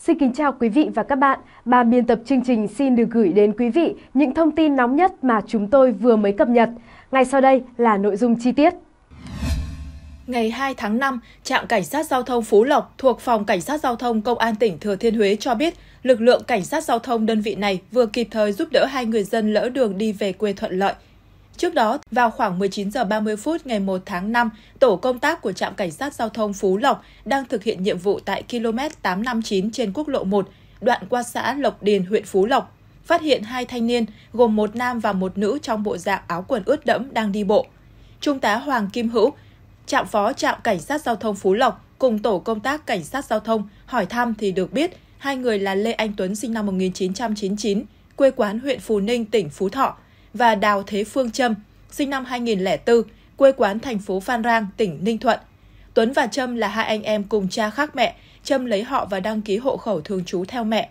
Xin kính chào quý vị và các bạn. Ban biên tập chương trình xin được gửi đến quý vị những thông tin nóng nhất mà chúng tôi vừa mới cập nhật. Ngay sau đây là nội dung chi tiết. Ngày 2 tháng 5, trạm Cảnh sát Giao thông Phú Lộc thuộc Phòng Cảnh sát Giao thông Công an tỉnh Thừa Thiên Huế cho biết, lực lượng Cảnh sát Giao thông đơn vị này vừa kịp thời giúp đỡ hai người dân lỡ đường đi về quê thuận lợi Trước đó, vào khoảng 19 h 30 phút ngày 1 tháng 5, tổ công tác của trạm cảnh sát giao thông Phú Lộc đang thực hiện nhiệm vụ tại km 859 trên quốc lộ 1, đoạn qua xã Lộc Điền, huyện Phú Lộc, phát hiện hai thanh niên gồm một nam và một nữ trong bộ dạng áo quần ướt đẫm đang đi bộ. Trung tá Hoàng Kim Hữu, trạm phó trạm cảnh sát giao thông Phú Lộc cùng tổ công tác cảnh sát giao thông hỏi thăm thì được biết hai người là Lê Anh Tuấn sinh năm 1999, quê quán huyện Phú Ninh, tỉnh Phú Thọ và Đào Thế Phương Trâm, sinh năm 2004, quê quán thành phố Phan Rang, tỉnh Ninh Thuận. Tuấn và Trâm là hai anh em cùng cha khác mẹ, Trâm lấy họ và đăng ký hộ khẩu thường trú theo mẹ.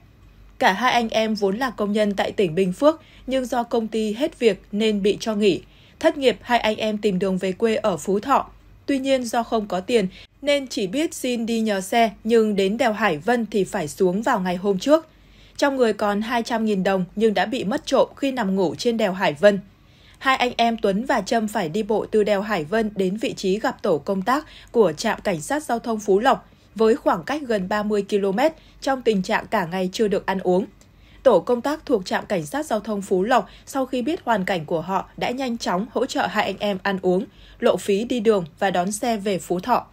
Cả hai anh em vốn là công nhân tại tỉnh Bình Phước, nhưng do công ty hết việc nên bị cho nghỉ. Thất nghiệp, hai anh em tìm đường về quê ở Phú Thọ. Tuy nhiên do không có tiền nên chỉ biết xin đi nhờ xe, nhưng đến đèo Hải Vân thì phải xuống vào ngày hôm trước – trong người còn 200.000 đồng nhưng đã bị mất trộm khi nằm ngủ trên đèo Hải Vân. Hai anh em Tuấn và Trâm phải đi bộ từ đèo Hải Vân đến vị trí gặp tổ công tác của trạm cảnh sát giao thông Phú Lộc với khoảng cách gần 30 km trong tình trạng cả ngày chưa được ăn uống. Tổ công tác thuộc trạm cảnh sát giao thông Phú Lộc sau khi biết hoàn cảnh của họ đã nhanh chóng hỗ trợ hai anh em ăn uống, lộ phí đi đường và đón xe về Phú Thọ.